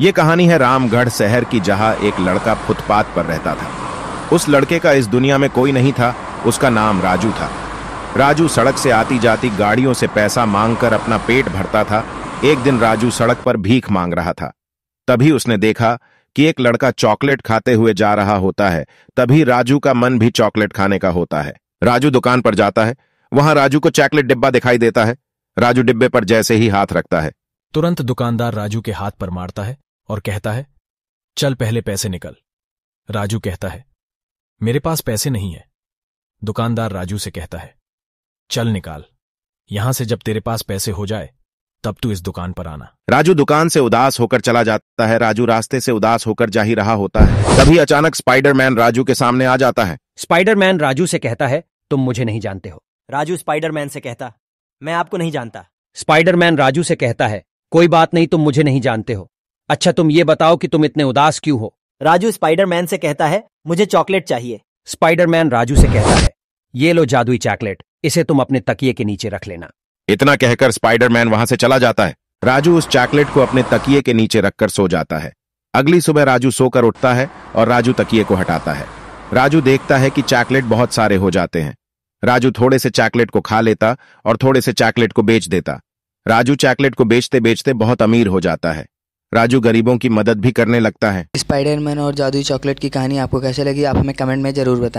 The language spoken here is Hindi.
ये कहानी है रामगढ़ शहर की जहां एक लड़का फुटपाथ पर रहता था उस लड़के का इस दुनिया में कोई नहीं था उसका नाम राजू था राजू सड़क से आती जाती गाड़ियों से पैसा मांगकर अपना पेट भरता था एक दिन राजू सड़क पर भीख मांग रहा था तभी उसने देखा कि एक लड़का चॉकलेट खाते हुए जा रहा होता है तभी राजू का मन भी चॉकलेट खाने का होता है राजू दुकान पर जाता है वहां राजू को चॉकलेट डिब्बा दिखाई देता है राजू डिब्बे पर जैसे ही हाथ रखता है तुरंत दुकानदार राजू के हाथ पर मारता है और कहता है चल पहले पैसे निकल राजू कहता है मेरे पास पैसे नहीं है दुकानदार राजू से कहता है चल निकाल यहां से जब तेरे पास पैसे हो जाए तब तू इस दुकान पर आना राजू दुकान से उदास होकर चला जाता है राजू रास्ते से उदास होकर जा ही रहा होता है तभी अचानक स्पाइडरमैन राजू के सामने आ जाता है स्पाइडरमैन राजू से कहता है तुम मुझे नहीं जानते हो राजू स्पाइडरमैन से कहता मैं आपको नहीं जानता स्पाइडरमैन राजू से कहता है कोई बात नहीं तुम मुझे नहीं जानते हो अच्छा तुम ये बताओ कि तुम इतने उदास क्यों हो राजू स्पाइडरमैन से कहता है मुझे चॉकलेट चाहिए स्पाइडरमैन राजू से कहता है ये लो जादुई चॉकलेट इसे तुम अपने तकिए के नीचे रख लेना इतना कहकर स्पाइडरमैन वहां से चला जाता है राजू उस चॉकलेट को अपने तकिए के नीचे रखकर सो जाता है अगली सुबह राजू सोकर उठता है और राजू तकिए को हटाता है राजू देखता है कि चॉकलेट बहुत सारे हो जाते हैं राजू थोड़े से चॉकलेट को खा लेता और थोड़े से चॉकलेट को बेच देता राजू चॉकलेट को बेचते बेचते बहुत अमीर हो जाता है राजू गरीबों की मदद भी करने लगता है स्पाइडरमैन और जादुई चॉकलेट की कहानी आपको कैसे लगी आप हमें कमेंट में जरूर बताएं